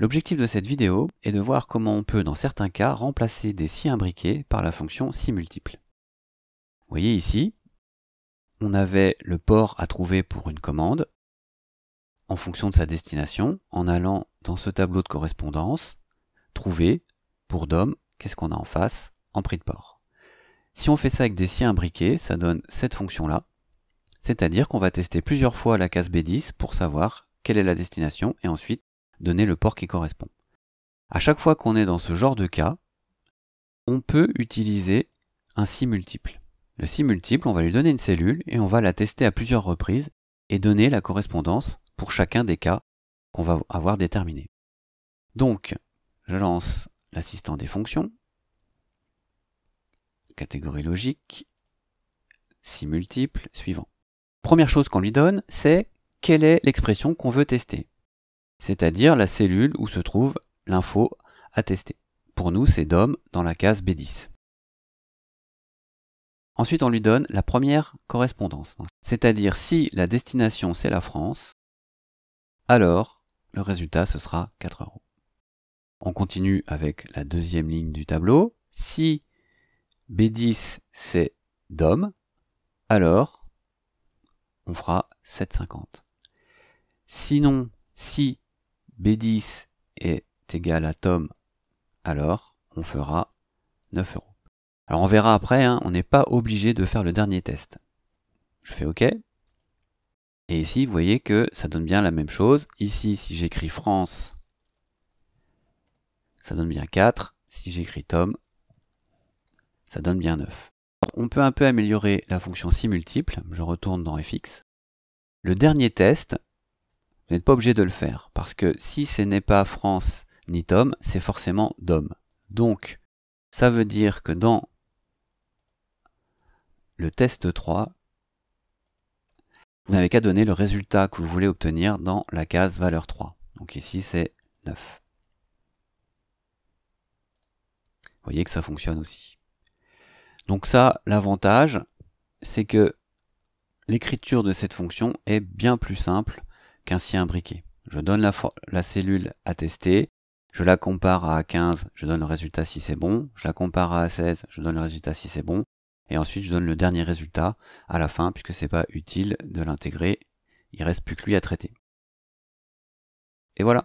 L'objectif de cette vidéo est de voir comment on peut dans certains cas remplacer des si imbriqués par la fonction si multiple. Vous voyez ici, on avait le port à trouver pour une commande en fonction de sa destination en allant dans ce tableau de correspondance, trouver pour DOM, qu'est-ce qu'on a en face en prix de port. Si on fait ça avec des si imbriqués, ça donne cette fonction-là, c'est-à-dire qu'on va tester plusieurs fois la case B10 pour savoir quelle est la destination et ensuite donner le port qui correspond. À chaque fois qu'on est dans ce genre de cas, on peut utiliser un si multiple. Le si multiple, on va lui donner une cellule et on va la tester à plusieurs reprises et donner la correspondance pour chacun des cas qu'on va avoir déterminé. Donc, je lance l'assistant des fonctions, catégorie logique, si multiple, suivant. Première chose qu'on lui donne, c'est quelle est l'expression qu'on veut tester c'est-à-dire la cellule où se trouve l'info à tester. Pour nous, c'est DOM dans la case B10. Ensuite, on lui donne la première correspondance. C'est-à-dire si la destination c'est la France, alors le résultat ce sera 4 euros. On continue avec la deuxième ligne du tableau. Si B10 c'est DOM, alors on fera 7,50. Sinon, si B10 est égal à Tom, alors on fera 9 euros. Alors on verra après, hein, on n'est pas obligé de faire le dernier test. Je fais OK. Et ici, vous voyez que ça donne bien la même chose. Ici, si j'écris France, ça donne bien 4. Si j'écris Tom, ça donne bien 9. on peut un peu améliorer la fonction si multiple. Je retourne dans fx. Le dernier test, vous n'êtes pas obligé de le faire, parce que si ce n'est pas France ni Tom, c'est forcément Dom. Donc, ça veut dire que dans le test 3, vous n'avez qu'à donner le résultat que vous voulez obtenir dans la case valeur 3. Donc ici, c'est 9. Vous voyez que ça fonctionne aussi. Donc ça, l'avantage, c'est que l'écriture de cette fonction est bien plus simple ainsi imbriqué. Je donne la, la cellule à tester, je la compare à 15, je donne le résultat si c'est bon, je la compare à 16, je donne le résultat si c'est bon, et ensuite je donne le dernier résultat à la fin, puisque c'est pas utile de l'intégrer, il reste plus que lui à traiter. Et voilà,